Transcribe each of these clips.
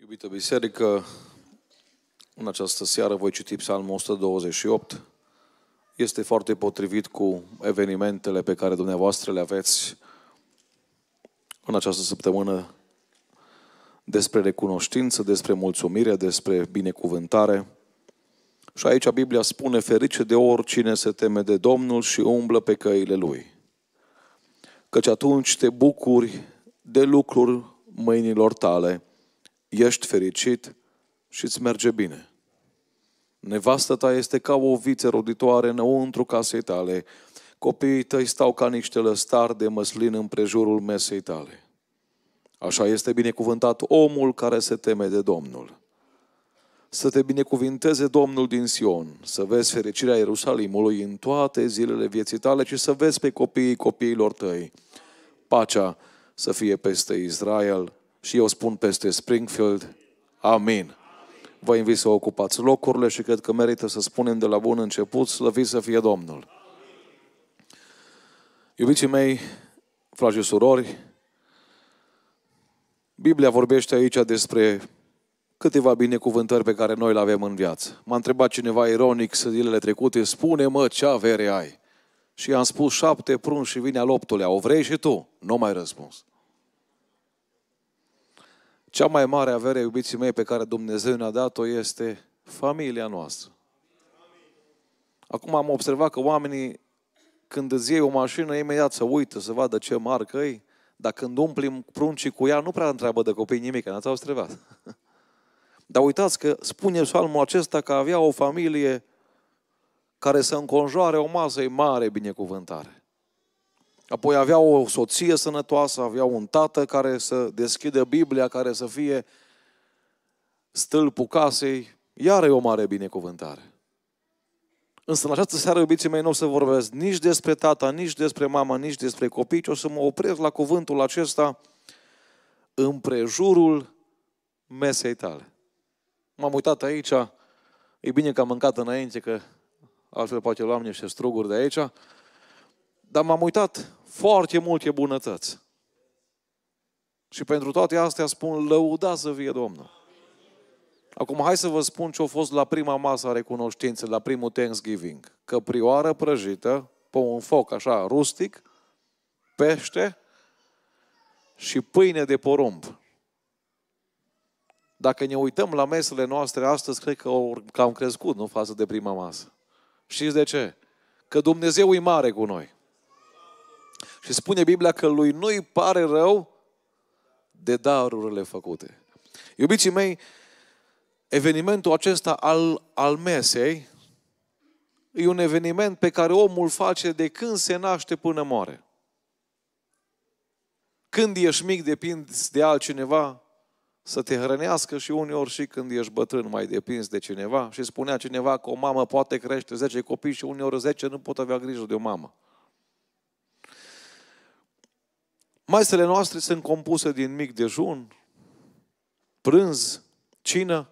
Iubită biserică, în această seară voi citi Psalmul 128. Este foarte potrivit cu evenimentele pe care dumneavoastră le aveți în această săptămână despre recunoștință, despre mulțumire, despre binecuvântare. Și aici Biblia spune, ferice de oricine se teme de Domnul și umblă pe căile Lui. Căci atunci te bucuri de lucruri mâinilor tale – ești fericit și îți merge bine. Nevastă ta este ca o viță roditoare înăuntru casei tale. Copiii tăi stau ca niște lăstar de măslin în prejurul mesei tale. Așa este binecuvântat omul care se teme de Domnul. Să te binecuvinteze Domnul din Sion, să vezi fericirea Ierusalimului în toate zilele vieții tale și să vezi pe copiii copiilor tăi. Pacea să fie peste Israel și eu spun peste Springfield, amin. Vă invit să ocupați locurile și cred că merită să spunem de la bun început, slăviți să fie Domnul. Iubiții mei, frați și surori, Biblia vorbește aici despre câteva binecuvântări pe care noi le avem în viață. M-a întrebat cineva ironic zilele trecute, spune-mă ce avere ai. Și i-am spus șapte prunci și vine al optulea, o vrei și tu? Nu mai răspuns. Cea mai mare avere, iubiții mei, pe care Dumnezeu ne-a dat-o este familia noastră. Acum am observat că oamenii, când îți iei o mașină, imediat să uită, să vadă ce marcă e, dar când umplim pruncii cu ea, nu prea întreabă de copii nimic, n-ați observat. Dar uitați că spune Salmul acesta că avea o familie care să înconjoare o masă e mare binecuvântare. Apoi avea o soție sănătoasă, avea un tată care să deschidă Biblia, care să fie stâlpul casei. Iar e o mare binecuvântare. Însă în această seară, iubiții mei, nu o să vorbesc nici despre tata, nici despre mama, nici despre copii, ci o să mă opresc la cuvântul acesta împrejurul mesei tale. M-am uitat aici, e bine că am mâncat înainte, că altfel poate luam niște struguri de aici, dar m-am uitat foarte multe bunătăți. Și pentru toate astea spun, lăuda să fie Domnul. Acum hai să vă spun ce a fost la prima masă a recunoștinței, la primul Thanksgiving. Căprioară prăjită, pe un foc așa rustic, pește și pâine de porumb. Dacă ne uităm la mesele noastre astăzi, cred că, că am crescut, nu, față de prima masă. Știți de ce? Că Dumnezeu e mare cu noi. Și spune Biblia că lui nu-i pare rău de darurile făcute. Iubiții mei, evenimentul acesta al, al mesei e un eveniment pe care omul face de când se naște până moare. Când ești mic, depinzi de altcineva să te hrănească și uneori și când ești bătrân mai depinzi de cineva. Și spunea cineva că o mamă poate crește 10 copii și uneori 10 nu pot avea grijă de o mamă. Masele noastre sunt compuse din mic dejun, prânz, cină.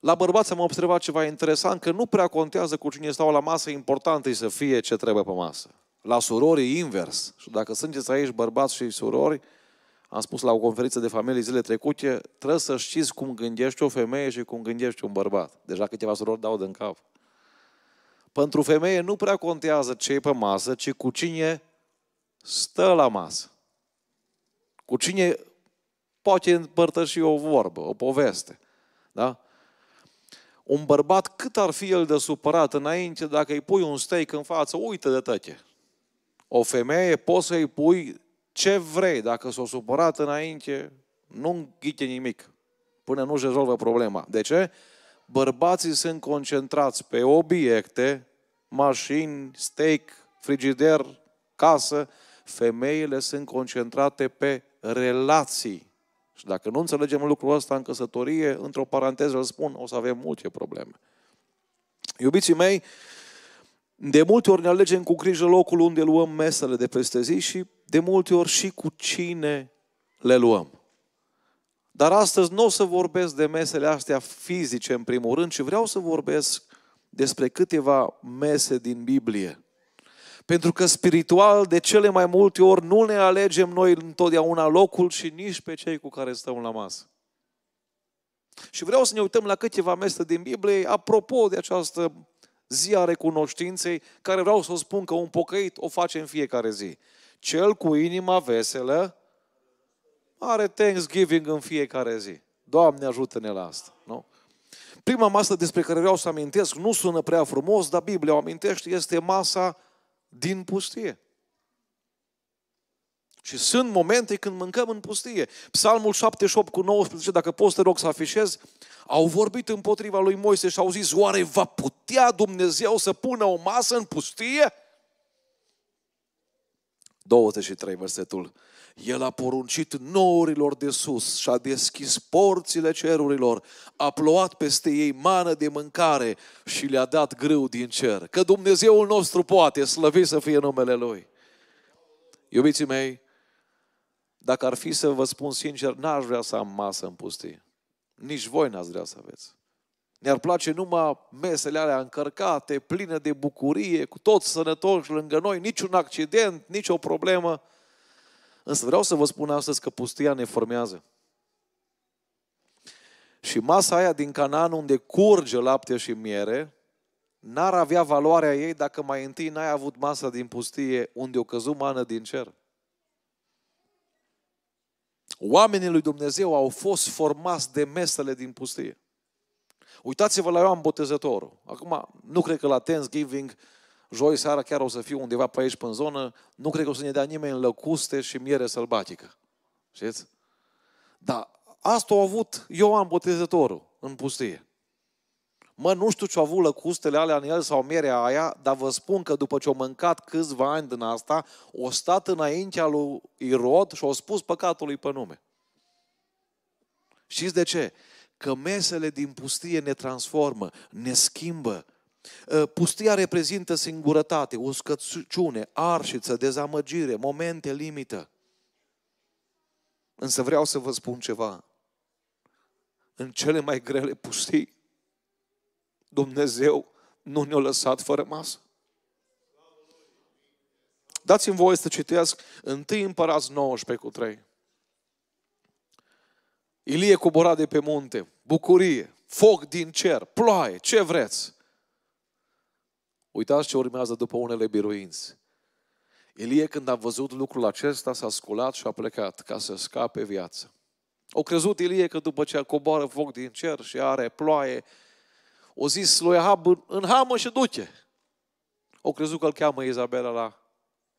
La bărbați am observat ceva interesant, că nu prea contează cu cine stau la masă, important e să fie ce trebuie pe masă. La surori e invers. Și dacă sunteți aici bărbați și surori, am spus la o conferință de familie zile trecute, trebuie să știți cum gândești o femeie și cum gândești un bărbat. Deja câteva surori dau din cap. Pentru femeie nu prea contează ce e pe masă, ci cu cine stă la masă. Cu cine poate împărtăși o vorbă, o poveste. Da? Un bărbat, cât ar fi el de supărat înainte, dacă îi pui un steak în față, uite de tăte. O femeie, poți să-i pui ce vrei. Dacă s-o supărat înainte, nu ghite nimic până nu-și rezolvă problema. De ce? Bărbații sunt concentrați pe obiecte, mașini, steak, frigider, casă. Femeile sunt concentrate pe relații. Și dacă nu înțelegem lucrul ăsta în căsătorie, într-o paranteză îl spun, o să avem multe probleme. Iubiții mei, de multe ori ne alegem cu grijă locul unde luăm mesele de peste zi și de multe ori și cu cine le luăm. Dar astăzi nu o să vorbesc de mesele astea fizice în primul rând, ci vreau să vorbesc despre câteva mese din Biblie pentru că spiritual, de cele mai multe ori, nu ne alegem noi întotdeauna locul și nici pe cei cu care stăm la masă. Și vreau să ne uităm la câteva mese din Biblie, apropo de această zi a recunoștinței, care vreau să o spun că un pocăit o face în fiecare zi. Cel cu inima veselă are Thanksgiving în fiecare zi. Doamne, ajută-ne la asta. Nu? Prima masă despre care vreau să amintesc, nu sună prea frumos, dar Biblia o amintește, este masa din pustie. Și sunt momente când mâncăm în pustie. Psalmul 78 cu 19, dacă poți te rog să afișez, au vorbit împotriva lui Moise și au zis, oare va putea Dumnezeu să pună o masă în pustie? 23, versetul. El a poruncit nourilor de sus și a deschis porțile cerurilor, a plouat peste ei mană de mâncare și le-a dat grâu din cer. Că Dumnezeul nostru poate, slăvi să fie numele Lui. Iubiții mei, dacă ar fi să vă spun sincer, n-aș vrea să am masă în pustie. Nici voi n-ați vrea să aveți. Ne-ar place numai mesele alea încărcate, pline de bucurie, cu toți sănătoși lângă noi, niciun accident, nicio problemă. Însă vreau să vă spun astăzi că pustia ne formează. Și masa aia din Canaan unde curge lapte și miere, n-ar avea valoarea ei dacă mai întâi n-ai avut masa din pustie unde o căzu mană din cer. Oamenii lui Dumnezeu au fost formați de mesele din pustie. Uitați-vă la Ioan Botezătorul. Acum, nu cred că la Thanksgiving, joi seara chiar o să fiu undeva pe aici, pe în zonă, nu cred că o să ne dea nimeni lăcuste și miere sălbatică. Știți? Dar asta a avut Ioan Botezătorul în pustie. Mă, nu știu ce au avut lăcustele alea în el sau mierea aia, dar vă spun că după ce au mâncat câțiva ani din asta, o stat înaintea lui Irod și au spus păcatul lui pe nume. Știți de ce? că mesele din pustie ne transformă, ne schimbă. Ă, pustia reprezintă singurătate, uscăciune, arșiță, dezamăgire, momente limită. Însă vreau să vă spun ceva. În cele mai grele pustii, Dumnezeu nu ne-a lăsat fără masă. Dați-mi voie să citesc 1 Împărați 19 cu 3. Ilie cobora de pe munte, bucurie, foc din cer, ploaie, ce vreți. Uitați ce urmează după unele biruinți. Ilie, când a văzut lucrul acesta, s-a sculat și a plecat ca să scape viața. O crezut Ilie că după ce coboară foc din cer și are ploaie, o zis lui Ahab, în hamă și duce. O crezut că îl cheamă Izabela la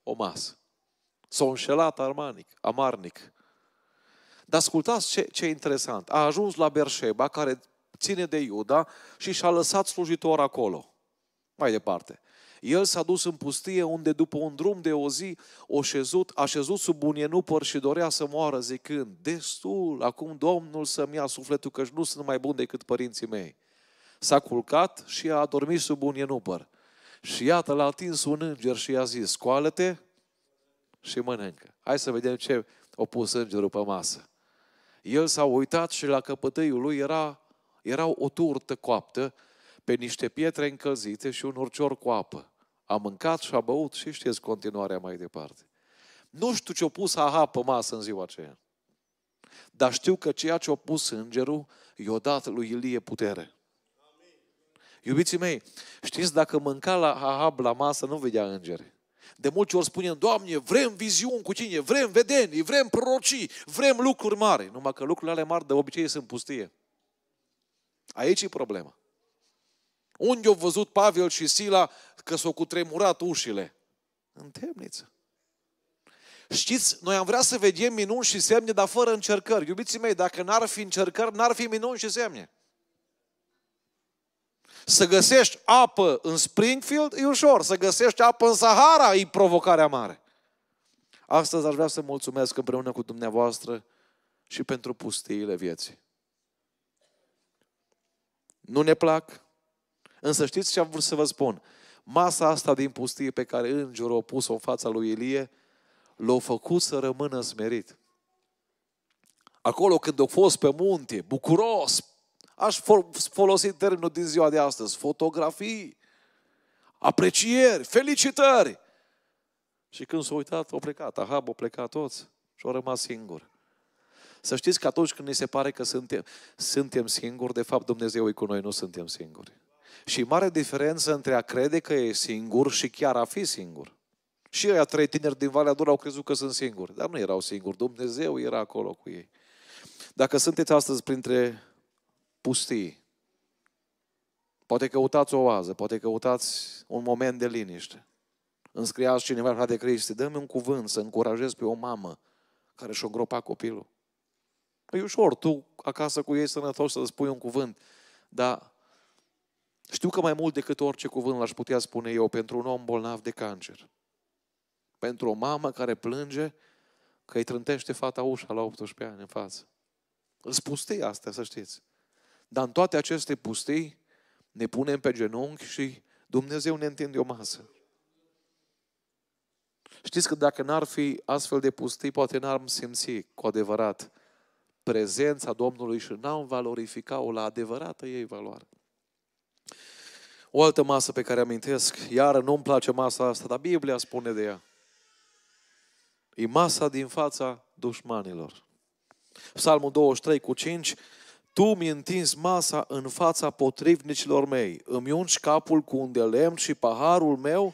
o masă. S-a înșelat armanic, amarnic. Dar ascultați ce, ce e interesant. A ajuns la Berșeba, care ține de Iuda, și și-a lăsat slujitor acolo. Mai departe. El s-a dus în pustie, unde după un drum de o zi o șezut, a șezut sub un ienupăr și dorea să moară, zicând, destul, acum Domnul să-mi ia sufletul, că nu sunt mai bun decât părinții mei. S-a culcat și a adormit sub un ienupăr. Și iată, l-a atins un înger și i-a zis, scoală-te și mănâncă. Hai să vedem ce a pus îngerul pe masă. El s-a uitat și la căpătăiul lui era, erau o turtă coaptă pe niște pietre încălzite și un urcior cu apă. A mâncat și a băut și știți continuarea mai departe. Nu știu ce-o pus aha pe masă în ziua aceea. Dar știu că ceea ce-o pus îngerul i-o dat lui Ilie putere. Iubiții mei, știți, dacă mânca la Ahab la masă, nu vedea îngeri. De multe ori spunem, Doamne, vrem viziuni cu Tine, vrem vedenii, vrem prorocii, vrem lucruri mari. Numai că lucrurile ale mari de obicei sunt pustie. Aici e problema. Unde au văzut Pavel și Sila că s-au cutremurat ușile? În temniță. Știți, noi am vrea să vedem minuni și semne, dar fără încercări. Iubiții mei, dacă n-ar fi încercări, n-ar fi minuni și semne. Să găsești apă în Springfield e ușor, să găsești apă în Sahara e provocarea mare. Astăzi aș vrea să mulțumesc împreună cu dumneavoastră și pentru pustiile vieții. Nu ne plac, însă știți ce am vrut să vă spun? Masa asta din pustie pe care îngerul o pus-o în fața lui Ilie, l-a făcut să rămână smerit. Acolo când a fost pe munte, bucuros, aș folosi termenul din ziua de astăzi, fotografii, aprecieri, felicitări. Și când s au uitat, au plecat. Ahab, au plecat toți și au rămas singur. Să știți că atunci când ne se pare că suntem, suntem singuri, de fapt Dumnezeu e cu noi, nu suntem singuri. Și mare diferență între a crede că e singur și chiar a fi singur. Și ăia trei tineri din Valea Dura au crezut că sunt singuri, dar nu erau singuri. Dumnezeu era acolo cu ei. Dacă sunteți astăzi printre pustii. Poate căutați o oază, poate căutați un moment de liniște. Înscriați cineva, frate Cristi, dă-mi un cuvânt să încurajez pe o mamă care și-o îngropa copilul. E ușor, tu acasă cu ei sănătos să spui un cuvânt, dar știu că mai mult decât orice cuvânt l-aș putea spune eu pentru un om bolnav de cancer. Pentru o mamă care plânge că îi trântește fata ușa la 18 ani în față. Îți pustei asta, să știți. Dar în toate aceste pustii ne punem pe genunchi și Dumnezeu ne întinde o masă. Știți că dacă n-ar fi astfel de pustii, poate n ar simți cu adevărat prezența Domnului și n-am valorifica-o la adevărată ei valoare. O altă masă pe care amintesc, iară nu-mi place masa asta, dar Biblia spune de ea. E masa din fața dușmanilor. Psalmul 23 cu 5, tu mi întinzi masa în fața potrivnicilor mei, îmi ungi capul cu un de lemn și paharul meu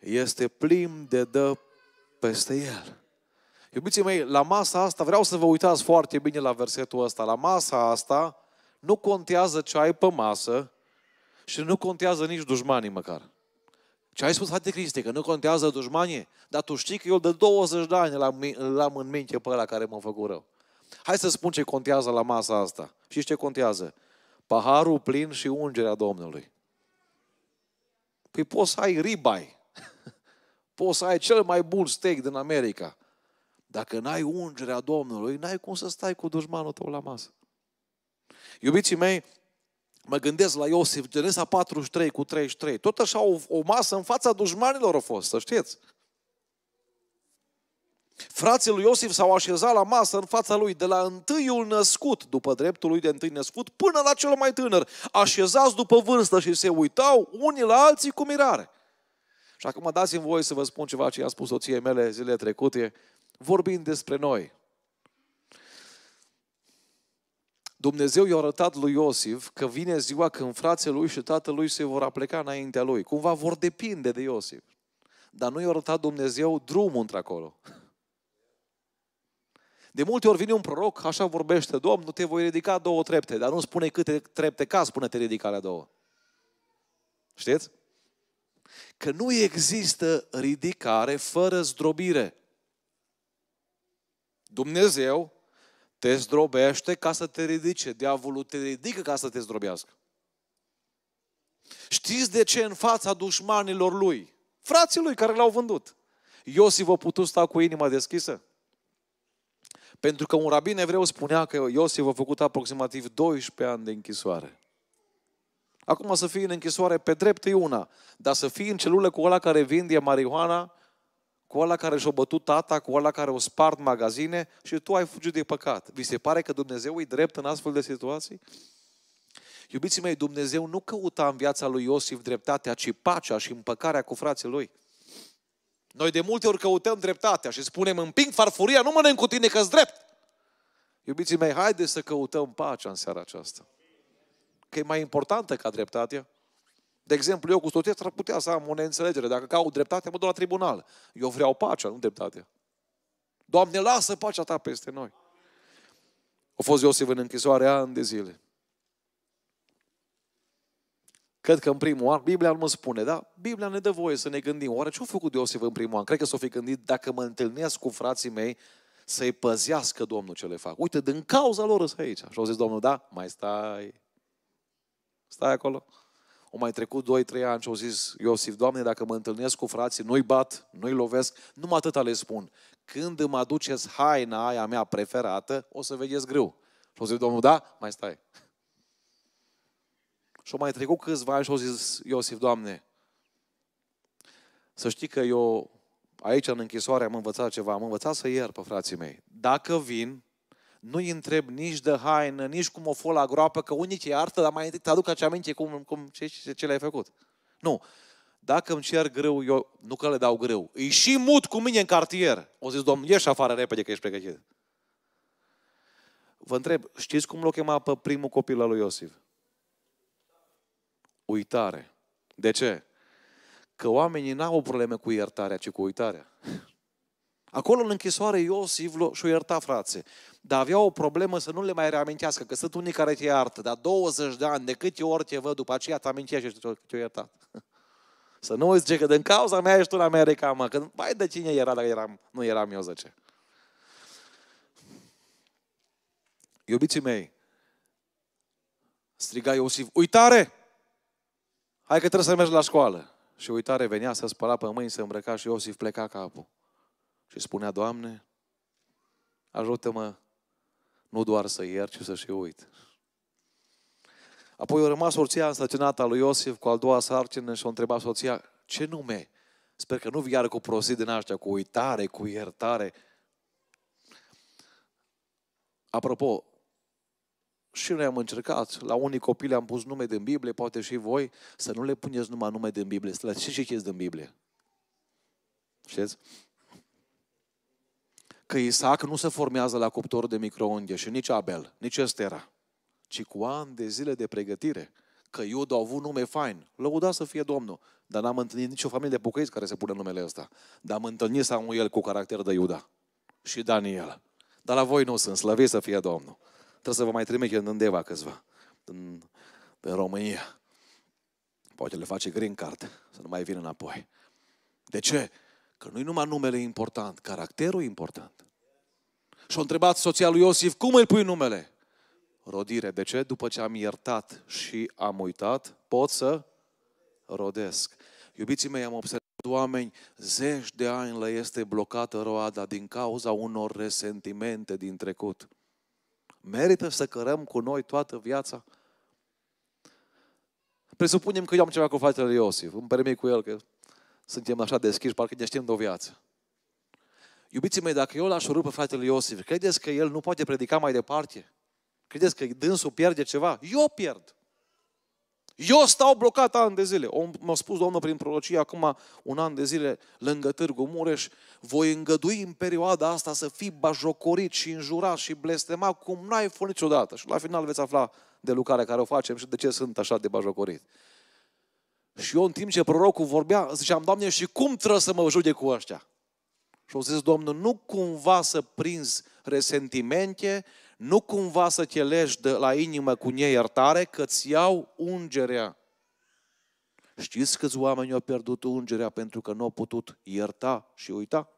este plin de dă peste el. Iubiții mei, la masa asta, vreau să vă uitați foarte bine la versetul ăsta, la masa asta nu contează ce ai pe masă și nu contează nici dușmanii măcar. Ce ai spus, frate Cristi, că nu contează dușmanii? Dar tu știi că eu de 20 de ani l-am, l-am în minte pe ăla care m-a făcut rău. Hai să spun ce contează la masa asta. Și ce contează? Paharul plin și ungerea Domnului. Păi poți să ai ribai. Poți să ai cel mai bun steak din America. Dacă n-ai ungerea Domnului, n-ai cum să stai cu dușmanul tău la masă. Iubiții mei, mă gândesc la Iosif, Genesa 43 cu 33. Tot așa o, o masă în fața dușmanilor a fost, să știți. Frații lui Iosif s-au așezat la masă în fața lui, de la întâiul născut, după dreptul lui de întâi născut, până la cel mai tânăr, așezați după vârstă și se uitau unii la alții cu mirare. Și acum dați-mi voie să vă spun ceva ce i-a spus soției mele zilele trecute, vorbind despre noi. Dumnezeu i-a arătat lui Iosif că vine ziua când frații lui și tatălui se vor apleca înaintea lui. Cumva vor depinde de Iosif. Dar nu i-a arătat Dumnezeu drumul într-acolo. De multe ori vine un proroc, așa vorbește, Domnul, te voi ridica două trepte, dar nu spune câte trepte ca spune te ridica la două. Știți? Că nu există ridicare fără zdrobire. Dumnezeu te zdrobește ca să te ridice. Diavolul te ridică ca să te zdrobească. Știți de ce în fața dușmanilor lui? Frații lui care l-au vândut. Iosif a putut sta cu inima deschisă? Pentru că un rabin evreu spunea că Iosif a făcut aproximativ 12 ani de închisoare. Acum să fii în închisoare pe drept e una, dar să fii în celulă cu ăla care vinde marihuana, cu ăla care și-a bătut tata, cu ăla care o spart magazine și tu ai fugit de păcat. Vi se pare că Dumnezeu e drept în astfel de situații? Iubiții mei, Dumnezeu nu căuta în viața lui Iosif dreptatea, ci pacea și împăcarea cu frații lui. Noi de multe ori căutăm dreptatea și spunem, împing farfuria, nu mănânc cu tine că drept. Iubiții mei, haideți să căutăm pacea în seara aceasta. Că e mai importantă ca dreptatea. De exemplu, eu cu soția ar putea să am o neînțelegere. Dacă caut dreptatea, mă duc la tribunal. Eu vreau pacea, nu dreptatea. Doamne, lasă pacea ta peste noi. A fost Iosif în închisoare ani de zile. Cred că în primul an, Biblia nu mă spune, dar Biblia ne dă voie să ne gândim. Oare ce-a făcut Iosif în primul an? Cred că s-o fi gândit, dacă mă întâlnesc cu frații mei, să-i păzească Domnul ce le fac. Uite, din cauza lor sunt aici. Și au zis Domnul, da, mai stai. Stai acolo. O mai trecut 2-3 ani și au zis Iosif, Doamne, dacă mă întâlnesc cu frații, nu-i bat, nu-i lovesc, numai atâta le spun. Când îmi aduceți haina aia mea preferată, o să vedeți greu. Și au zis Domnul, da, mai stai. Și au mai trecut câțiva ani și au zis Iosif, Doamne, să știi că eu aici în închisoare am învățat ceva, am învățat să iert pe frații mei. Dacă vin, nu-i întreb nici de haină, nici cum o fol la groapă, că unii te iartă, dar mai întâi te aduc acea minte cum, cum ce, ce, ce le-ai făcut. Nu. Dacă îmi cer greu, eu nu că le dau greu. Îi și mut cu mine în cartier. O zis, domn, ieși afară repede că ești pregătit. Vă întreb, știți cum l-o chema pe primul copil al lui Iosif? uitare. De ce? Că oamenii n-au probleme cu iertarea, ci cu uitarea. Acolo în închisoare Iosif și-o ierta frațe. dar avea o problemă să nu le mai reamintească, că sunt unii care te iartă, dar 20 de ani, de câte ori te văd, după aceea te amintești și te-o iertat. Să nu uiți, zice, că din cauza mea ești tu în America, mă, că mai de cine era dacă eram, nu eram eu, zice. Iubiții mei, striga Iosif, uitare! Hai că trebuie să mergi la școală. Și uitare venea să spăla pe mâini, să îmbrăca și Iosif pleca capul. Și spunea, Doamne, ajută-mă nu doar să iert, ci să și uit. Apoi a rămas soția înstăcinată a lui Iosif cu al doua sarcină și o întreba soția, ce nume? Sper că nu vii cu prosit din astea, cu uitare, cu iertare. Apropo, și noi am încercat, la unii copii le-am pus nume din Biblie, poate și voi, să nu le puneți numai nume din Biblie, să le ce din Biblie. Știți? Că Isaac nu se formează la cuptor de microunde și nici Abel, nici Estera, ci cu ani de zile de pregătire. Că Iuda a avut nume fain, lăuda să fie Domnul, dar n-am întâlnit nicio familie de bucăiți care se pune numele ăsta. Dar am întâlnit Samuel cu caracter de Iuda și Daniel. Dar la voi nu sunt, slăviți să fie Domnul. Trebuie să vă mai trimit în Îndeva câțiva, în, în România. Poate le face green card, să nu mai vină înapoi. De ce? Că nu-i numai numele important, caracterul important. Și-a întrebat soția lui Iosif, cum îi pui numele? Rodire. De ce? După ce am iertat și am uitat, pot să rodesc. Iubiții mei, am observat oameni, zeci de ani le este blocată roada din cauza unor resentimente din trecut. Merită să cărăm cu noi toată viața? Presupunem că eu am ceva cu fratele Iosif. Îmi permit cu el că suntem așa deschiși, parcă ne știm de o viață. Iubiții mei, dacă eu l-aș urâ pe fratele Iosif, credeți că el nu poate predica mai departe? Credeți că dânsul pierde ceva? Eu pierd. Eu stau blocat ani de zile. m a spus Domnul prin prorocie acum un an de zile lângă Târgu Mureș, voi îngădui în perioada asta să fii bajocorit și înjurat și blestemat cum n-ai fost niciodată. Și la final veți afla de lucrare care o facem și de ce sunt așa de bajocorit. Și eu în timp ce prorocul vorbea, ziceam, Doamne, și cum trebuie să mă judec cu ăștia? Și au zis, Domnul, nu cumva să prinzi resentimente, nu cumva să te legi de la inimă cu neiertare, că îți iau ungerea. Știți câți oameni au pierdut ungerea pentru că nu au putut ierta și uita?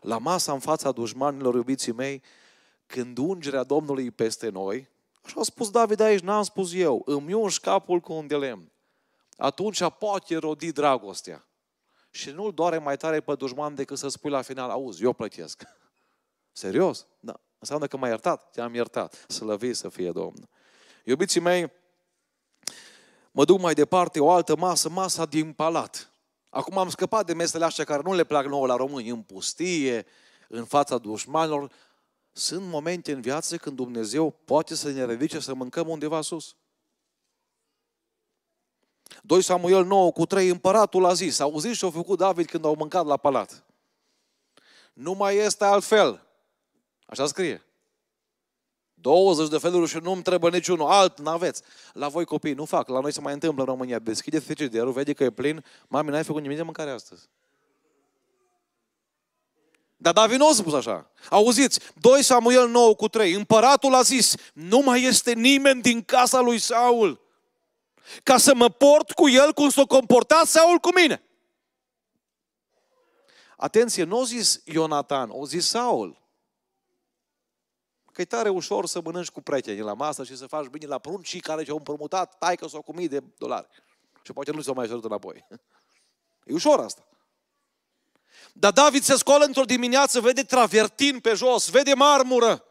La masa în fața dușmanilor, iubiții mei, când ungerea Domnului e peste noi, Și a spus David aici, n-am spus eu, îmi un capul cu un de lemn. Atunci poate rodi dragostea. Și nu-l doare mai tare pe dușman decât să spui la final, auzi, eu plătesc. Serios? Da. Înseamnă că m-ai iertat, te-am iertat. Slăvit să fie Domnul. Iubiții mei, mă duc mai departe, o altă masă, masa din palat. Acum am scăpat de mesele astea care nu le plac nouă la români, în pustie, în fața dușmanilor. Sunt momente în viață când Dumnezeu poate să ne ridice să mâncăm undeva sus. 2 Samuel 9 cu 3, împăratul a zis, auzit și a făcut David când au mâncat la palat. Nu mai este altfel. Așa scrie. 20 de feluri și nu-mi trebuie niciunul. Alt n-aveți. La voi copii nu fac. La noi se mai întâmplă în România. Deschideți frigiderul, vede că e plin. Mami, n-ai făcut nimic de mâncare astăzi. Dar David nu a spus așa. Auziți, 2 Samuel 9 cu 3. Împăratul a zis, nu mai este nimeni din casa lui Saul ca să mă port cu el cum s o comporta Saul cu mine. Atenție, nu a zis Ionatan, o zis Saul că e tare ușor să mănânci cu prietenii la masă și să faci bine la pruncii care ți-au împrumutat taică sau cu mii de dolari. Și poate nu ți-au mai cerut înapoi. E ușor asta. Dar David se scoală într-o dimineață, vede travertin pe jos, vede marmură.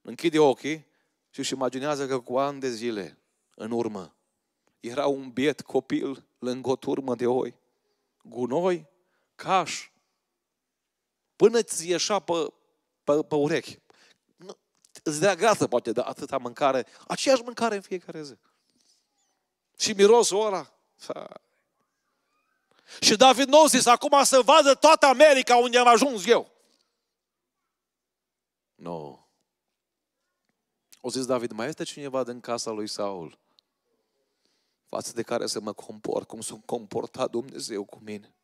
Închide ochii și își imaginează că cu ani de zile în urmă era un biet copil lângă o turmă de oi. Gunoi, caș. Până ți ieșea pe pe, pe urechi. Îți dea gata, poate, de atâta mâncare, aceeași mâncare în fiecare zi. Și mirosul ăla. Și David nu zis, acum să vadă toată America unde am ajuns eu. Nu. No. O zis David, mai este cineva din casa lui Saul față de care să mă comport, cum sunt comportat Dumnezeu cu mine.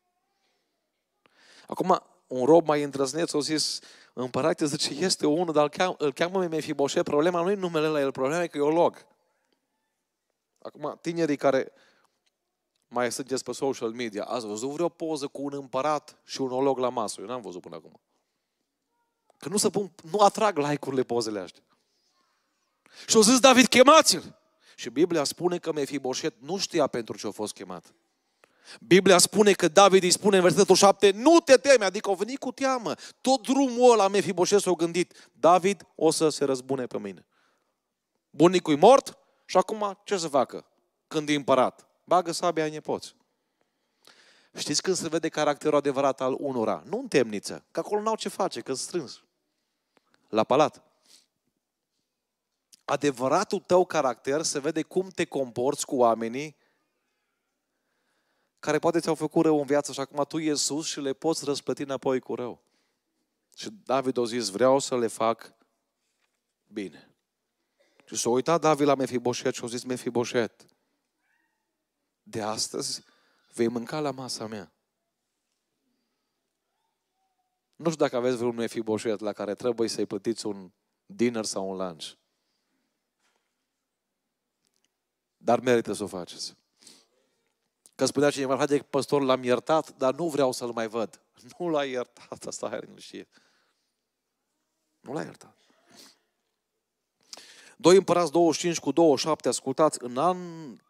Acum, un rob mai îndrăzneț a zis, Împărate zice, este unul, dar îl cheamă, îl cheamă Mefiboșe. Problema nu e numele la el, problema e că o log. Acum, tinerii care mai sunteți pe social media, ați văzut vreo poză cu un împărat și un olog la masă? Eu n-am văzut până acum. Că nu se pun, nu atrag like-urile pozele astea. Și au zis David, chemați-l! Și Biblia spune că Mefiboset nu știa pentru ce a fost chemat. Biblia spune că David îi spune în versetul 7, nu te teme, adică o veni cu teamă. Tot drumul ăla Mefiboset s-a gândit, David o să se răzbune pe mine. Bunicul e mort și acum ce să facă când e împărat? Bagă sabia în nepoți. Știți când se vede caracterul adevărat al unora? Nu în temniță, că acolo n-au ce face, că strâns. La palat. Adevăratul tău caracter se vede cum te comporți cu oamenii care poate ți-au făcut rău în viață și acum tu ești sus și le poți răsplăti înapoi cu rău. Și David a zis, vreau să le fac bine. Și s-a uitat David la Mefiboset și a zis, Mefiboset, de astăzi vei mânca la masa mea. Nu știu dacă aveți vreun Mefiboset la care trebuie să-i plătiți un dinner sau un lunch. Dar merită să o faceți. Că spunea cineva, haide, păstor, l-am iertat, dar nu vreau să-l mai văd. Nu l-a iertat, asta e nu știe. Nu l-a iertat. Doi împărați 25 cu 27, ascultați, în, an,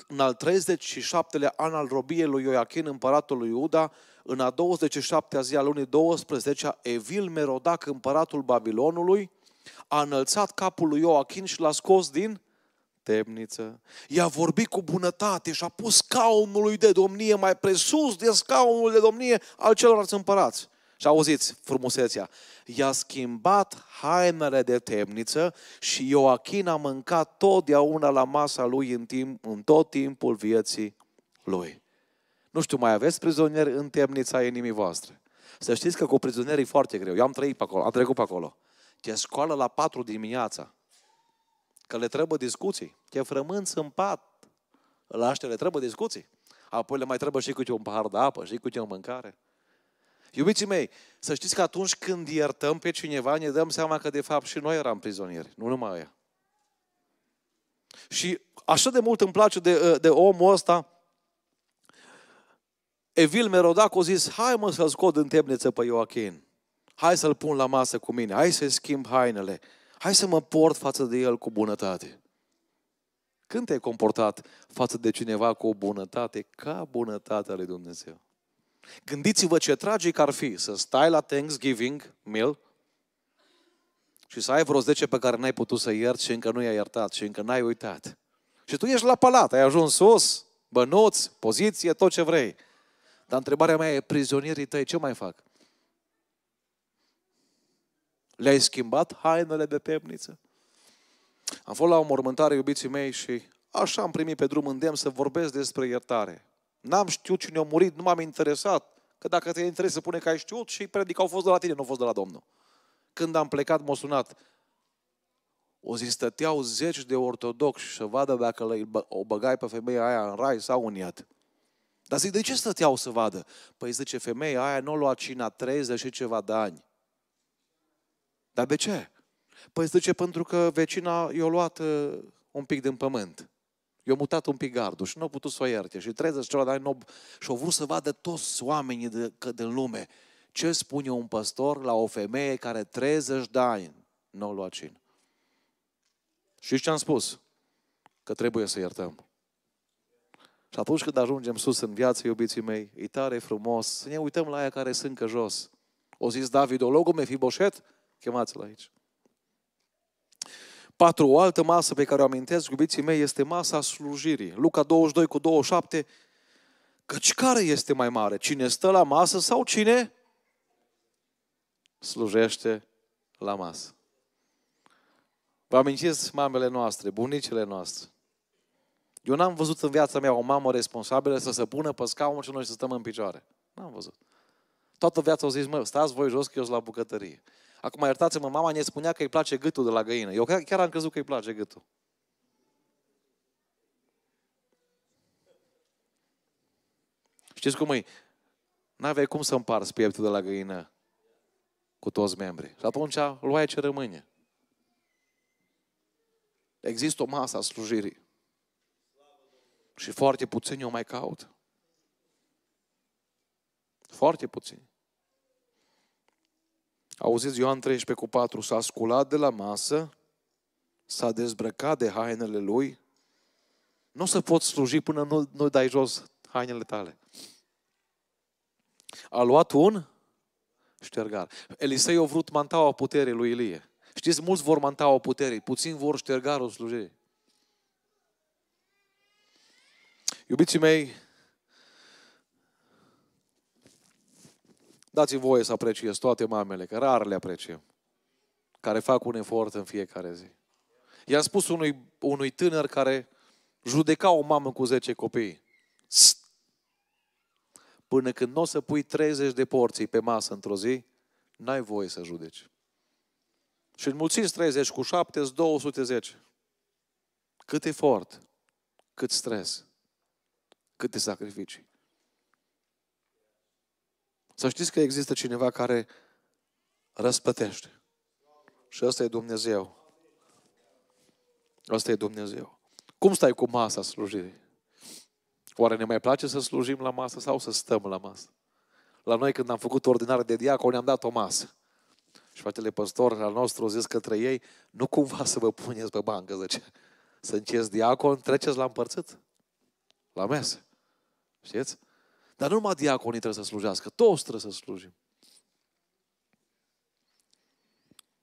în al 37-lea an al robiei lui Ioachin, împăratul lui Iuda, în a 27-a zi a lunii 12-a, Evil Merodac, împăratul Babilonului, a înălțat capul lui Ioachin și l-a scos din temniță. I-a vorbit cu bunătate și a pus scaunul lui de domnie mai presus de scaunul de domnie al celorlalți împărați. Și auziți frumusețea. I-a schimbat hainele de temniță și Ioachin a mâncat totdeauna la masa lui în, timp, în tot timpul vieții lui. Nu știu, mai aveți prizonieri în temnița inimii voastre. Să știți că cu prizonierii e foarte greu. Eu am trăit pe acolo, am trecut pe acolo. Te scoală la patru dimineața. Că le trebuie discuții. Te rămân în pat. La le trebuie discuții. Apoi le mai trebuie și cu un pahar de apă, și cu o mâncare. Iubiții mei, să știți că atunci când iertăm pe cineva, ne dăm seama că de fapt și noi eram prizonieri, nu numai aia. Și așa de mult îmi place de, de omul ăsta, Evil Merodac a zis, hai mă să-l scot în temniță pe Joachim, Hai să-l pun la masă cu mine, hai să-i schimb hainele. Hai să mă port față de el cu bunătate. Când te-ai comportat față de cineva cu o bunătate ca bunătatea lui Dumnezeu? Gândiți-vă ce tragic ar fi să stai la Thanksgiving meal și să ai vreo 10 pe care n-ai putut să ierți și încă nu i-ai iertat și încă n-ai uitat. Și tu ești la palat, ai ajuns sus, bănuți, poziție, tot ce vrei. Dar întrebarea mea e, prizonierii tăi ce mai fac? Le-ai schimbat hainele de temniță? Am fost la o mormântare, iubiții mei, și așa am primit pe drum îndemn să vorbesc despre iertare. N-am știut cine a murit, nu m-am interesat. Că dacă te interesează, pune că ai știut și predic au fost de la tine, nu au fost de la Domnul. Când am plecat, m-a sunat. O zi stăteau zeci de ortodoxi să vadă dacă le, o băgai pe femeia aia în rai sau în iad. Dar zic, de ce stăteau să vadă? Păi zice, femeia aia nu a luat cina 30 și ceva de ani. Dar de ce? Păi zice, pentru că vecina i-a luat uh, un pic din pământ. I-a mutat un pic gardul și nu a putut să o ierte. Și 30 ceva de ani și-au vrut să vadă toți oamenii de, că, din lume. Ce spune un păstor la o femeie care 30 de ani nu a luat cin? Și ce am spus? Că trebuie să iertăm. Și atunci când ajungem sus în viață, iubiții mei, e tare frumos să ne uităm la aia care sunt că jos. O zis David, o logo me fi boșet? Chemați-l aici. Patru, o altă masă pe care o amintesc, iubiții mei, este masa slujirii. Luca 22 cu 27, căci care este mai mare? Cine stă la masă sau cine slujește la masă? Vă amintiți mamele noastre, bunicile noastre? Eu n-am văzut în viața mea o mamă responsabilă să se pună pe scaunul și noi să stăm în picioare. N-am văzut. Toată viața au zis, mă, stați voi jos că eu sunt la bucătărie. Acum iertați-mă, mama ne spunea că îi place gâtul de la găină. Eu chiar am crezut că îi place gâtul. Știți cum e? N-aveai cum să împarți pieptul de la găină cu toți membrii. Și atunci luai ce rămâne. Există o masă a slujirii. Și foarte puțini o mai caut. Foarte puțini. Auziți Ioan 13 cu 4, s-a sculat de la masă, s-a dezbrăcat de hainele lui, nu o să pot sluji până nu, nu dai jos hainele tale. A luat un ștergar. Elisei a vrut mantaua puterii lui Ilie. Știți, mulți vor mantaua puterii, puțin vor ștergarul slujirii. Iubiții mei, Dați voie să apreciez toate mamele, că rar le apreciem, care fac un efort în fiecare zi. I-am spus unui, unui tânăr care judeca o mamă cu 10 copii. St! Până când nu o să pui 30 de porții pe masă într-o zi, n-ai voie să judeci. Și înmulțiți 30 cu 7, 210. Cât efort, cât stres, câte sacrificii. Să știți că există cineva care răspătește. Și ăsta e Dumnezeu. Ăsta e Dumnezeu. Cum stai cu masa slujirii? Oare ne mai place să slujim la masă sau să stăm la masă? La noi când am făcut ordinare de diacon, ne-am dat o masă. Și fratele păstor al nostru zis către ei, nu cumva să vă puneți pe bancă, zice. Să înceți diacon, treceți la împărțit. La mesă. Știți? Dar nu numai diaconii trebuie să slujească, toți trebuie să slujim.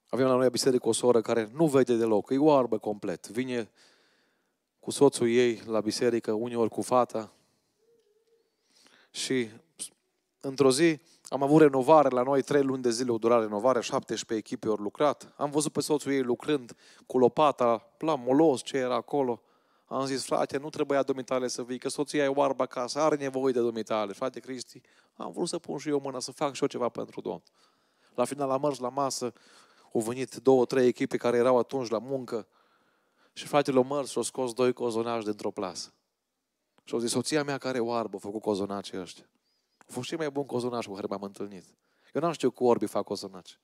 Avem la noi biserică o soră care nu vede deloc, e oarbă complet. Vine cu soțul ei la biserică, uneori cu fata. Și într-o zi am avut renovare la noi, trei luni de zile o durat renovare, 17 echipe ori lucrat. Am văzut pe soțul ei lucrând cu lopata la molos ce era acolo. Am zis, frate, nu trebuia domitale să vii, că soția e oarbă acasă, are nevoie de domitale. Frate Cristi, am vrut să pun și eu mâna, să fac și eu ceva pentru Domn. La final am mers la masă, au venit două, trei echipe care erau atunci la muncă și fratele au mers și au scos doi cozonași dintr-o plasă. Și au zis, soția mea care e oarbă, a făcut cozonacii ăștia. A fost și mai bun cozonaș cu care m-am întâlnit. Eu n-am știut cu orbi fac cozonaci.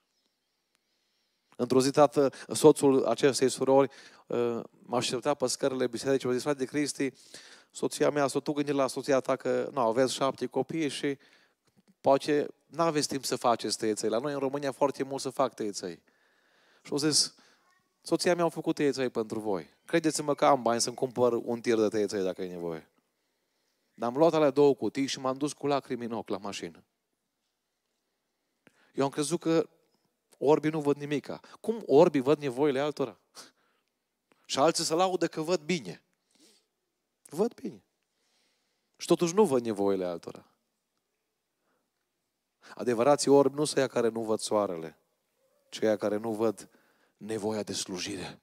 Într-o zi, tată, soțul acestei surori uh, m-a așteptat pe scările bisericii, m-a zis, de Cristi, soția mea, să tu gândi la soția ta că nu, aveți șapte copii și poate nu aveți timp să faceți tăieței. La noi în România foarte mult să fac tăieței. Și au zis, soția mea a făcut tăieței pentru voi. Credeți-mă că am bani să-mi cumpăr un tir de tăieței dacă e nevoie. Dar am luat alea două cutii și m-am dus cu lacrimi în ochi la mașină. Eu am crezut că Orbii nu văd nimica. Cum orbii văd nevoile altora? Și alții se laudă că văd bine. Văd bine. Și totuși nu văd nevoile altora. Adevărații orbi nu sunt aia care nu văd soarele, ci aia care nu văd nevoia de slujire.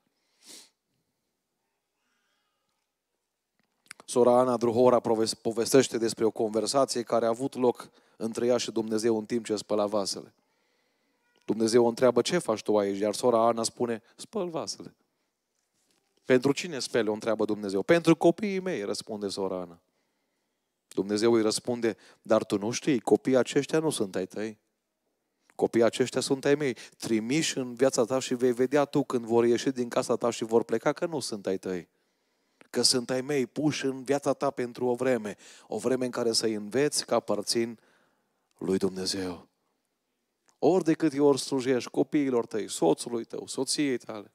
Sora Ana Druhora povestește despre o conversație care a avut loc între ea și Dumnezeu în timp ce spăla vasele. Dumnezeu o întreabă, ce faci tu aici? Iar sora Ana spune, spăl vasele. Pentru cine speli, o întreabă Dumnezeu. Pentru copiii mei, răspunde sora Ana. Dumnezeu îi răspunde, dar tu nu știi, copiii aceștia nu sunt ai tăi. Copiii aceștia sunt ai mei. Trimiși în viața ta și vei vedea tu când vor ieși din casa ta și vor pleca că nu sunt ai tăi. Că sunt ai mei puși în viața ta pentru o vreme. O vreme în care să-i înveți că aparțin lui Dumnezeu ori de câte ori slujești copiilor tăi, soțului tău, soției tale.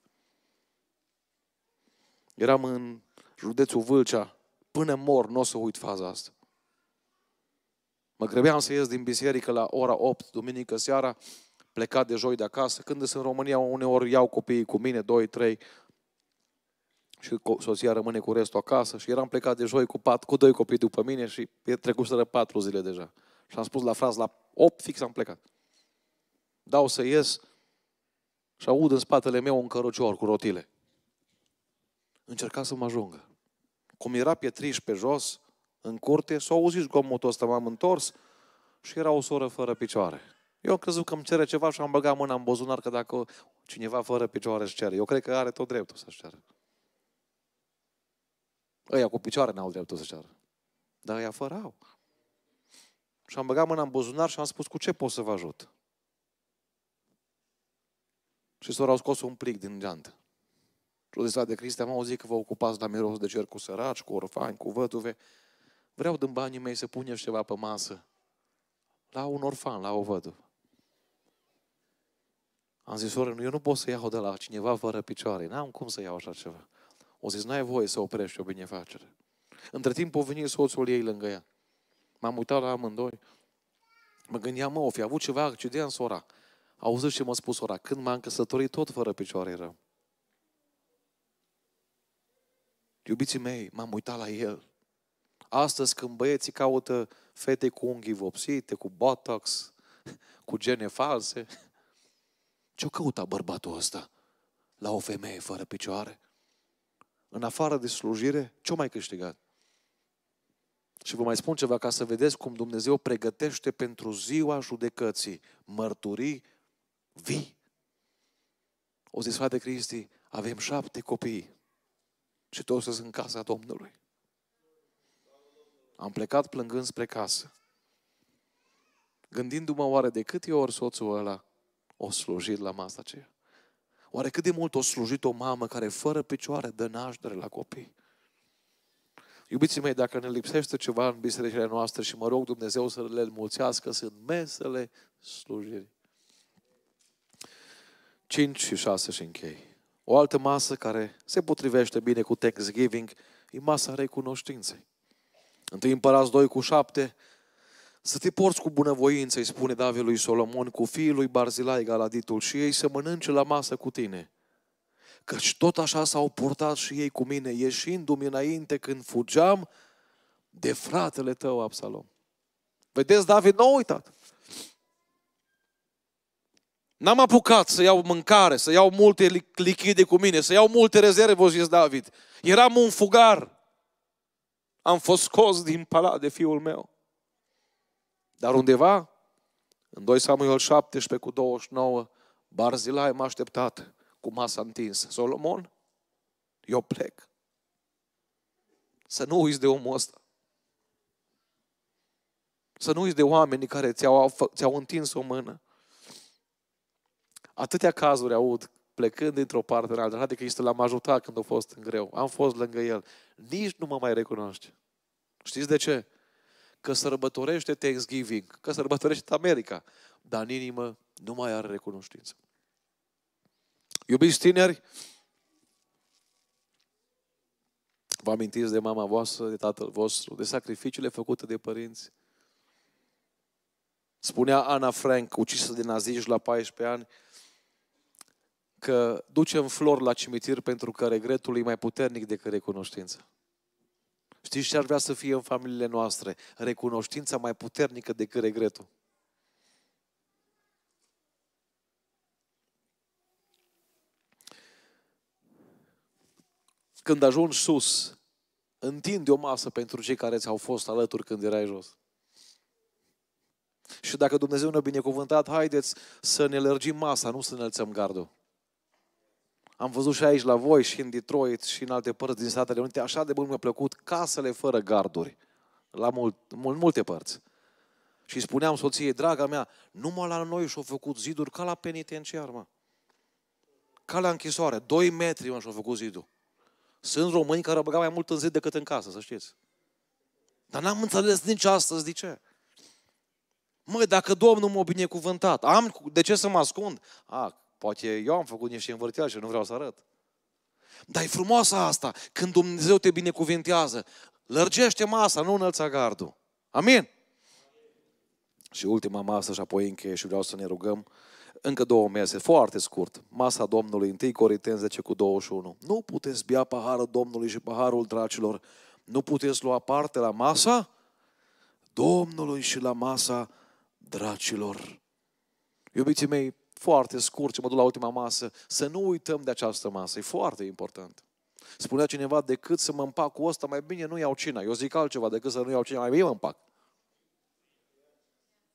Eram în județul Vâlcea, până mor, nu o să uit faza asta. Mă grăbeam să ies din biserică la ora 8, duminică seara, plecat de joi de acasă. Când sunt în România, uneori iau copiii cu mine, 2, 3, și soția rămâne cu restul acasă și eram plecat de joi cu, pat, cu doi copii după mine și să patru zile deja. Și am spus la fraz, la 8 fix am plecat dau să ies și aud în spatele meu un cărucior cu rotile. Încerca să mă ajungă. Cum era pietriș pe jos, în curte, s a auzit zgomotul ăsta, m-am întors și era o soră fără picioare. Eu am crezut că îmi cere ceva și am băgat mâna în buzunar că dacă cineva fără picioare își cere, eu cred că are tot dreptul să-și ceară. Ăia cu picioare n-au dreptul să ceară. Dar ăia fără au. Și am băgat mâna în buzunar și am spus, cu ce pot să vă ajut? Și sora au scos un plic din geantă. Și au zis de Cristian, mă, zic că vă ocupați la miros de cer cu săraci, cu orfani, cu văduve. Vreau din banii mei să punem ceva pe masă. La un orfan, la o văduvă. Am zis, soră, eu nu pot să iau de la cineva fără picioare. N-am cum să iau așa ceva. O zis, n-ai voie să oprești o binefacere. Între timp, o venit soțul ei lângă ea. M-am uitat la amândoi. Mă gândeam, mă, o fi avut ceva accident, sora. Auzit ce m-a spus ora, când m-am căsătorit tot fără picioare rău. Iubiții mei, m-am uitat la el. Astăzi când băieții caută fete cu unghii vopsite, cu botox, cu gene false, ce-o căuta bărbatul ăsta la o femeie fără picioare? În afară de slujire, ce-o mai câștigat? Și vă mai spun ceva ca să vedeți cum Dumnezeu pregătește pentru ziua judecății mărturii vii. O zis frate Cristi, avem șapte copii și toți sunt în casa Domnului. Am plecat plângând spre casă, gândindu-mă oare de câte ori soțul ăla o slujit la masa aceea. Oare cât de mult o slujit o mamă care fără picioare dă naștere la copii? Iubiții mei, dacă ne lipsește ceva în bisericile noastre și mă rog Dumnezeu să le mulțească, sunt mesele slujirii. 5 și 6 și închei. O altă masă care se potrivește bine cu Thanksgiving e masa recunoștinței. Întâi împărați 2 cu 7, să te porți cu bunăvoință, îi spune David lui Solomon, cu fiul lui Barzilai Galaditul și ei să mănânce la masă cu tine. Căci tot așa s-au purtat și ei cu mine, ieșindu-mi înainte când fugeam de fratele tău, Absalom. Vedeți, David nu a uitat. N-am apucat să iau mâncare, să iau multe lichide cu mine, să iau multe rezerve, vă zis David. Eram un fugar. Am fost scos din palat de fiul meu. Dar undeva, în 2 Samuel 17 cu 29, Barzilai m-a așteptat cu masa întinsă. Solomon, eu plec. Să nu uiți de omul ăsta. Să nu uiți de oamenii care ți-au, ți-au întins o mână. Atâtea cazuri aud plecând dintr-o parte în alta. Haide că este l-am ajutat când a fost în greu. Am fost lângă el. Nici nu mă mai recunoaște. Știți de ce? Că sărbătorește Thanksgiving, că sărbătorește America, dar în inimă nu mai are recunoștință. Iubiți tineri, vă amintiți de mama voastră, de tatăl vostru, de sacrificiile făcute de părinți? Spunea Ana Frank, ucisă de naziști la 14 ani, că ducem flori la cimitir pentru că regretul e mai puternic decât recunoștința. Știți ce ar vrea să fie în familiile noastre? Recunoștința mai puternică decât regretul. Când ajungi sus, întinde o masă pentru cei care ți-au fost alături când erai jos. Și dacă Dumnezeu ne-a binecuvântat, haideți să ne lărgim masa, nu să ne alțăm gardul. Am văzut și aici la voi, și în Detroit, și în alte părți din Statele Unite, așa de mult mi-a plăcut casele fără garduri, la mult, mult, multe părți. Și spuneam soției, draga mea, numai la noi și-au făcut ziduri ca la penitenciar, mă. Ca la închisoare, 2 metri mă, și-au făcut zidul. Sunt români care băgau mai mult în zid decât în casă, să știți. Dar n-am înțeles nici astăzi de ce. Măi, dacă Domnul m-a binecuvântat, am, de ce să mă ascund? A, Poate eu am făcut niște învârteli și nu vreau să arăt. Dar e frumoasă asta, când Dumnezeu te binecuvintează. Lărgește masa, nu înălța gardul. Amin? Și ultima masă și apoi încheie și vreau să ne rugăm. Încă două mese, foarte scurt. Masa Domnului, 1 Corinteni 10 cu 21. Nu puteți bea paharul Domnului și paharul dracilor. Nu puteți lua parte la masa Domnului și la masa dracilor. Iubiții mei, foarte scurt și mă duc la ultima masă, să nu uităm de această masă. E foarte important. Spunea cineva, decât să mă împac cu ăsta, mai bine nu iau cina. Eu zic altceva, decât să nu iau cina, mai bine mă împac.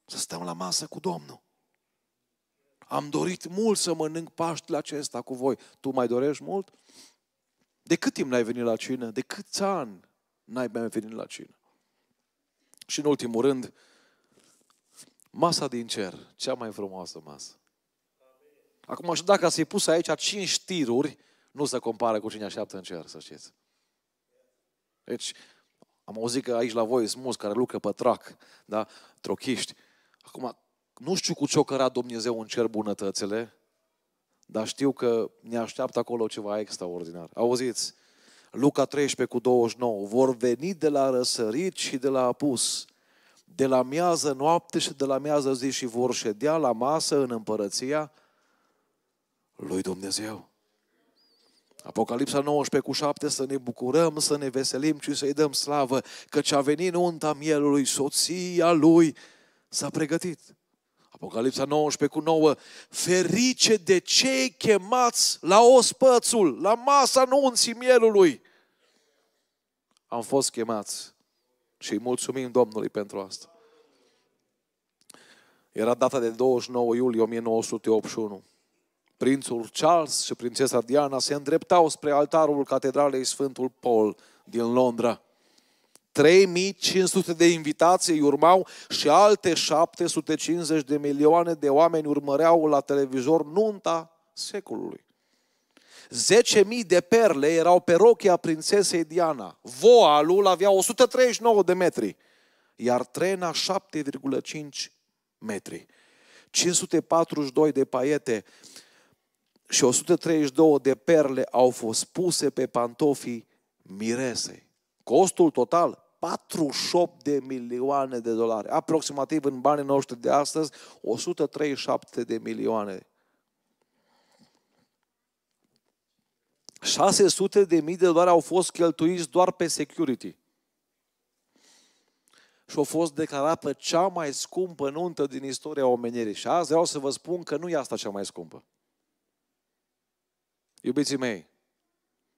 Să stăm la masă cu Domnul. Am dorit mult să mănânc Paștele acesta cu voi. Tu mai dorești mult? De cât timp n-ai venit la cină? De câți ani n-ai mai venit la cină? Și în ultimul rând, masa din cer, cea mai frumoasă masă. Acum și dacă ați fi pus aici cinci tiruri, nu se compară cu cine așteaptă în cer, să știți. Deci, am auzit că aici la voi sunt mulți care lucră pe trac, da? trochiști. Acum, nu știu cu ce căra Dumnezeu în cer bunătățile, dar știu că ne așteaptă acolo ceva extraordinar. Auziți, Luca 13 cu 29, vor veni de la răsărit și de la apus, de la miază noapte și de la miază zi și vor ședea la masă în împărăția lui Dumnezeu. Apocalipsa 19 cu 7, să ne bucurăm, să ne veselim și să-i dăm slavă, că ce a venit unta mielului, soția lui s-a pregătit. Apocalipsa 19 cu 9, ferice de cei chemați la ospățul, la masa nunții mielului. Am fost chemați și îi mulțumim Domnului pentru asta. Era data de 29 iulie 1981. Prințul Charles și prințesa Diana se îndreptau spre altarul Catedralei Sfântul Paul din Londra. 3500 de invitații îi urmau și alte 750 de milioane de oameni urmăreau la televizor nunta secolului. 10.000 de perle erau pe rochia prințesei Diana. Voalul avea 139 de metri, iar trena 7,5 metri. 542 de paiete, și 132 de perle au fost puse pe pantofii miresei. Costul total 48 de milioane de dolari. Aproximativ în banii noștri de astăzi 137 de milioane. 600 de mii de dolari au fost cheltuiți doar pe security. Și a fost declarată cea mai scumpă nuntă din istoria omenirii. Și azi vreau să vă spun că nu e asta cea mai scumpă. Iubiții mei,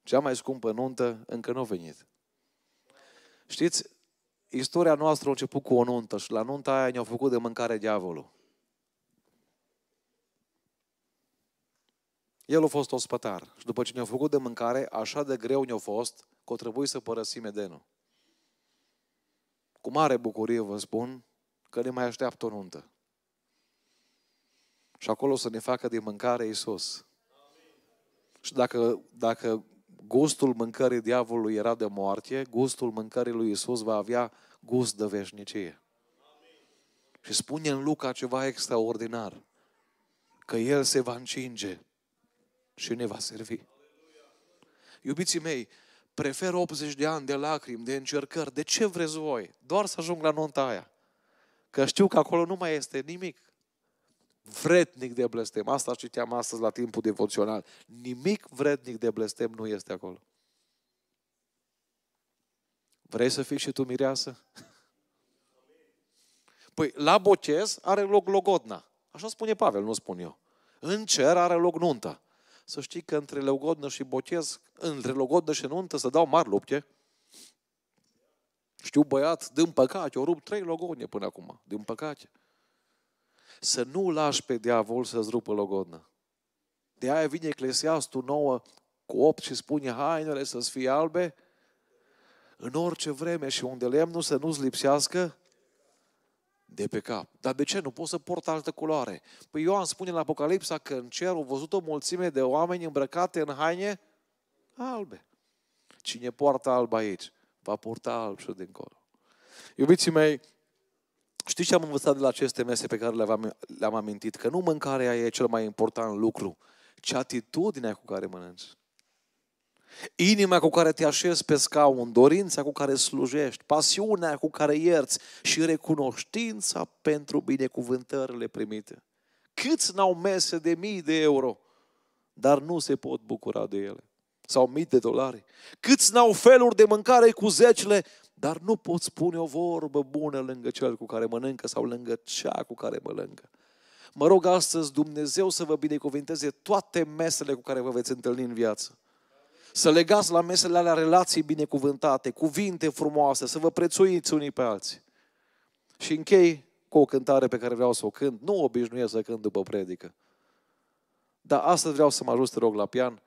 cea mai scumpă nuntă încă nu a venit. Știți, istoria noastră a început cu o nuntă și la nunta aia ne-au făcut de mâncare diavolul. El a fost ospătar și după ce ne-au făcut de mâncare, așa de greu ne-au fost că o trebuie să părăsim Edenul. Cu mare bucurie vă spun că ne mai așteaptă o nuntă. Și acolo să ne facă de mâncare Isus. Și dacă, dacă gustul mâncării diavolului era de moarte, gustul mâncării lui Isus va avea gust de veșnicie. Și spune în Luca ceva extraordinar, că El se va încinge și ne va servi. Iubiții mei, prefer 80 de ani de lacrimi, de încercări, de ce vreți voi? Doar să ajung la nunta aia. Că știu că acolo nu mai este nimic vrednic de blestem. Asta citeam astăzi la timpul devoțional. Nimic vrednic de blestem nu este acolo. Vrei să fii și tu mireasă? Păi la boces are loc logodna. Așa spune Pavel, nu spun eu. În cer are loc nunta. Să știi că între logodnă și boces, între logodnă și nuntă se dau mari lupte. Știu băiat, din păcate, o rupt trei logodne până acum, din păcate. Să nu lași pe diavol să-ți rupă logodnă. De aia vine Eclesiastul 9 cu 8 și spune hainele să-ți fie albe în orice vreme și unde lemnul să nu-ți lipsească de pe cap. Dar de ce? Nu poți să port altă culoare. Păi Ioan spune în Apocalipsa că în cer au văzut o mulțime de oameni îmbrăcate în haine albe. Cine poartă alb aici, va purta alb și dincolo. Iubiții mei, Știți ce am învățat de la aceste mese pe care le-am, le-am amintit? Că nu mâncarea e cel mai important lucru, ci atitudinea cu care mănânci. Inima cu care te așezi pe scaun, dorința cu care slujești, pasiunea cu care ierți și recunoștința pentru binecuvântările primite. Câți n-au mese de mii de euro, dar nu se pot bucura de ele? Sau mii de dolari? Câți n-au feluri de mâncare cu zecile, dar nu pot spune o vorbă bună lângă cel cu care mănâncă sau lângă cea cu care mănâncă. Mă rog astăzi Dumnezeu să vă binecuvinteze toate mesele cu care vă veți întâlni în viață. Să legați la mesele alea relații binecuvântate, cuvinte frumoase, să vă prețuiți unii pe alții. Și închei cu o cântare pe care vreau să o cânt. Nu obișnuiesc să cânt după predică. Dar astăzi vreau să mă ajut, te rog, la pian.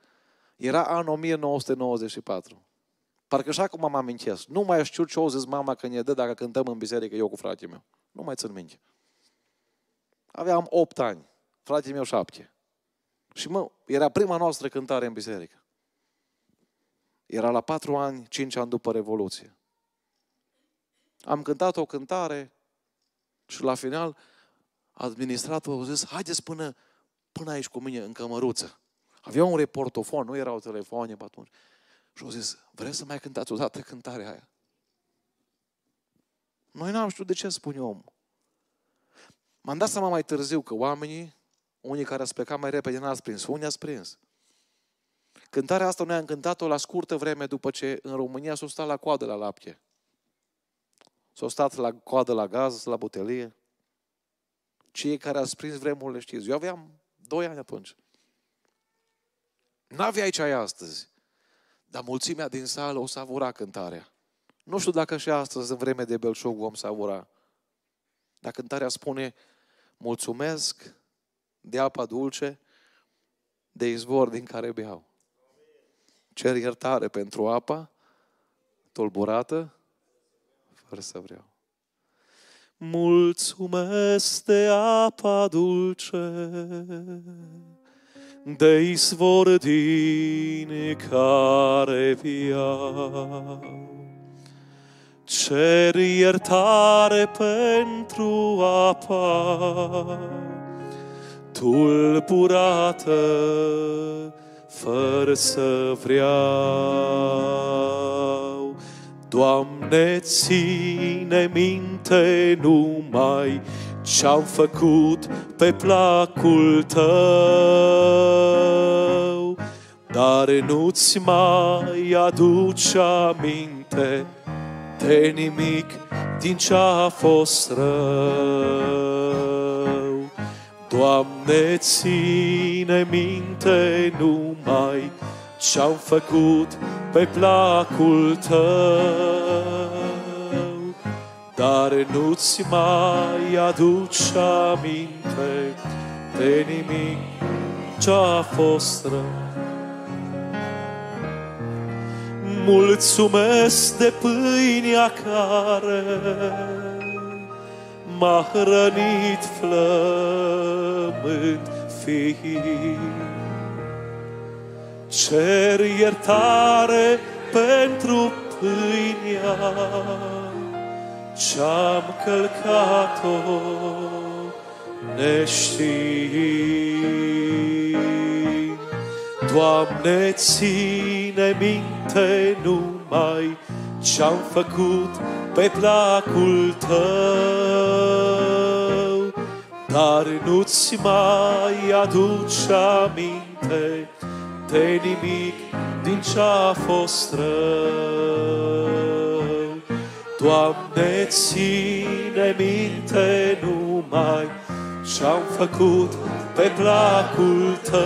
Era anul 1994. Parcă așa cum mă amintesc. Nu mai știu ce o zis mama când ne dă dacă cântăm în biserică eu cu fratele meu. Nu mai țin minte. Aveam 8 ani, fratele meu 7. Și mă, era prima noastră cântare în biserică. Era la 4 ani, 5 ani după Revoluție. Am cântat o cântare și la final administratorul a zis, haideți până, până aici cu mine, în cămăruță. Avea un reportofon, nu erau telefoane pe atunci. Și au zis, vreți să mai cântați o dată cântarea aia? Noi n-am știut de ce spune om. M-am dat seama mai târziu că oamenii, unii care ați plecat mai repede, n-ați prins, unii ați prins. Cântarea asta noi am cântat-o la scurtă vreme după ce în România s-au stat la coadă la lapte. S-au stat la coadă la gaz, la butelie. Cei care ați prins vremurile știți. Eu aveam doi ani atunci. N-aveai ce ai astăzi. Dar mulțimea din sală o savura cântarea. Nu știu dacă și astăzi, în vreme de belșug, vom savura. Dar cântarea spune, mulțumesc de apa dulce, de izvor din care beau. Cer iertare pentru apa tulburată, fără să vreau. Mulțumesc de apa dulce, de izvor din care viau. Cer iertare pentru apa tulburată fără să vreau. Doamne, ține minte numai ce-au făcut pe placul tău, dar nu-ți mai aduce aminte de nimic din ce a fost rău. Doamne, ține minte numai ce am făcut pe placul tău, dar nu-ți mai aduci aminte de nimic ce-a fost rău. Mulțumesc de pâinea care m-a hrănit flământ fiind. Cer iertare pentru pâinea Ce-am călcat-o neștiind. Doamne, ține minte numai Ce-am făcut pe placul Tău, dar nu-ți mai aduce aminte de nimic din ce a fost rău. Doamne, ține minte numai ce-am făcut pe placul Tău.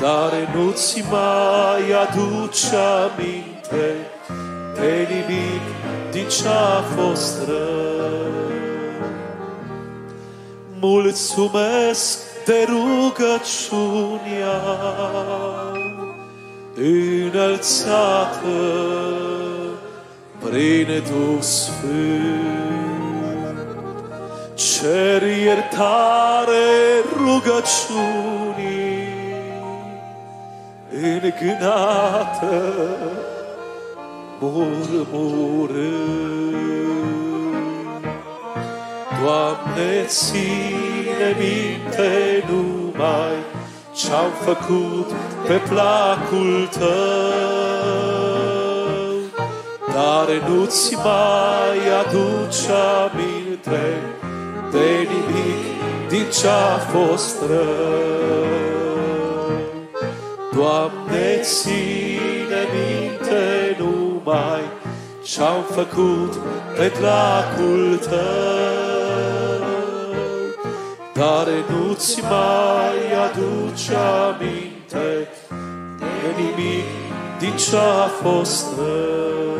Dar nu-ți mai aduce aminte de nimic din ce a fost rău. Mulțumesc de rugăciunea înălțată prin Duh Sfânt. Cer iertare rugăciunii înghinată murmurând. Doamne, ții bine minte numai ce-am făcut pe placul tău. Dar nu-ți mai aduce aminte de nimic din ce-a fost rău. Doamne, ține minte numai ce-am făcut pe placul tău care nu-ți mai aduce aminte de nimic din ce-a fost rău.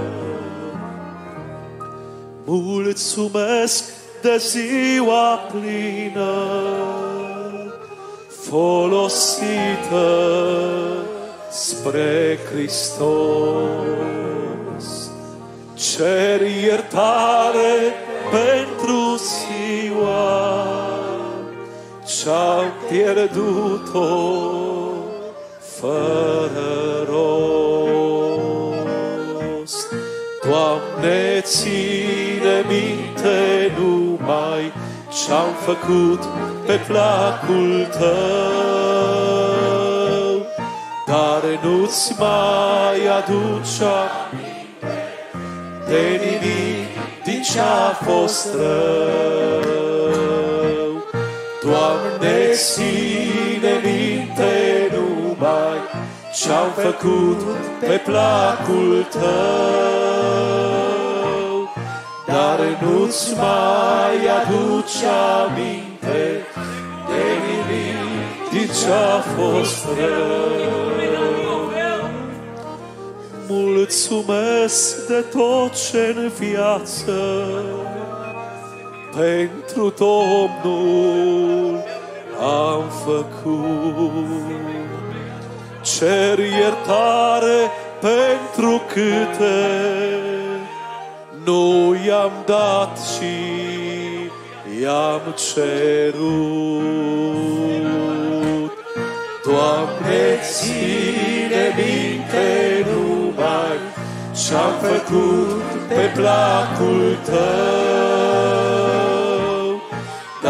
Mulțumesc de ziua plină folosită spre Hristos. Cer iertare pentru ziua și-au pierdut-o fără rost. Doamne, ține minte numai ce am făcut pe placul Tău, dar nu-ți mai aduce aminte de nimic din ce-a fost rău. Doamne, ține minte numai ce-au făcut pe placul Tău. Dar nu-ți mai aduce aminte de nimic din ce-a fost rău. Mulțumesc de tot ce în viață pentru Domnul am făcut. Cer iertare pentru câte nu i-am dat și i-am cerut. Doamne, ține minte numai ce-am făcut pe placul Tău.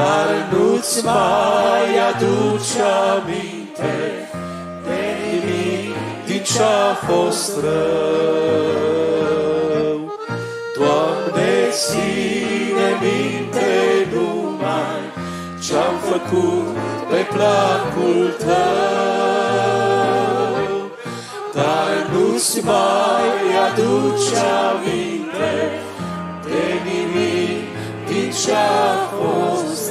Dar nu-ți mai aduce aminte de nimic din ce-a fost rău. Doamne, ține minte numai ce-am făcut pe placul Tău. Dar nu-ți mai aduce aminte de nimic din ce-a fost